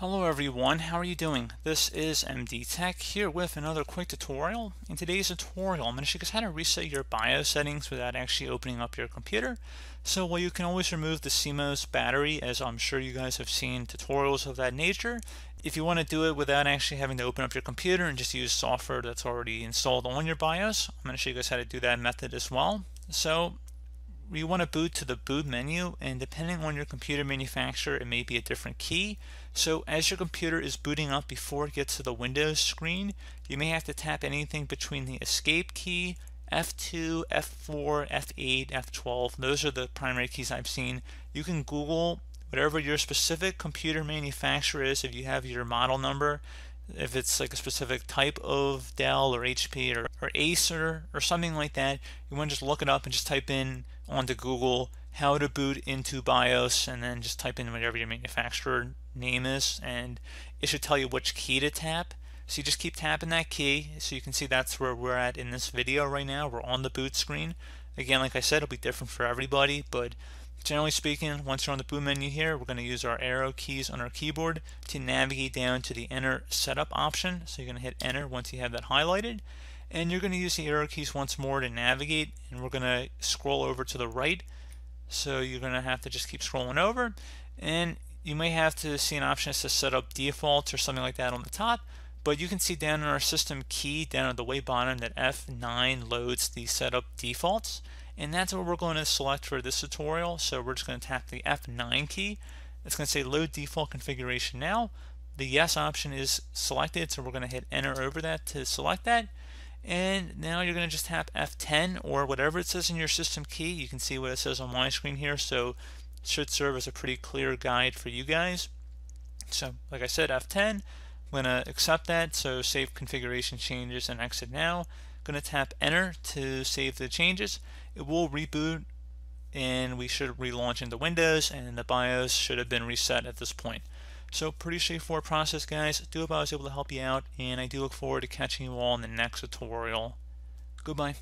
Hello everyone, how are you doing? This is MD Tech here with another quick tutorial. In today's tutorial, I'm going to show you guys how to reset your BIOS settings without actually opening up your computer. So while you can always remove the CMOS battery, as I'm sure you guys have seen tutorials of that nature, if you want to do it without actually having to open up your computer and just use software that's already installed on your BIOS, I'm going to show you guys how to do that method as well. So you want to boot to the boot menu and depending on your computer manufacturer it may be a different key so as your computer is booting up before it gets to the Windows screen you may have to tap anything between the escape key F2, F4, F8, F12 those are the primary keys I've seen you can Google whatever your specific computer manufacturer is if you have your model number if it's like a specific type of Dell or HP or, or Acer or something like that, you want to just look it up and just type in onto Google how to boot into BIOS and then just type in whatever your manufacturer name is and it should tell you which key to tap. So you just keep tapping that key so you can see that's where we're at in this video right now. We're on the boot screen. Again, like I said, it'll be different for everybody, but generally speaking, once you're on the boot menu here, we're going to use our arrow keys on our keyboard to navigate down to the enter setup option. So you're going to hit enter once you have that highlighted and you're going to use the arrow keys once more to navigate and we're going to scroll over to the right so you're going to have to just keep scrolling over and you may have to see an option to set up defaults or something like that on the top but you can see down in our system key down at the way bottom that F9 loads the setup defaults and that's what we're going to select for this tutorial so we're just going to tap the F9 key it's going to say load default configuration now the yes option is selected so we're going to hit enter over that to select that and now you're going to just tap F10 or whatever it says in your system key. You can see what it says on my screen here, so it should serve as a pretty clear guide for you guys. So like I said, F10, I'm going to accept that, so save configuration changes and exit now. I'm going to tap enter to save the changes. It will reboot and we should relaunch into Windows and the BIOS should have been reset at this point. So pretty straightforward process, guys. Do hope I was able to help you out, and I do look forward to catching you all in the next tutorial. Goodbye.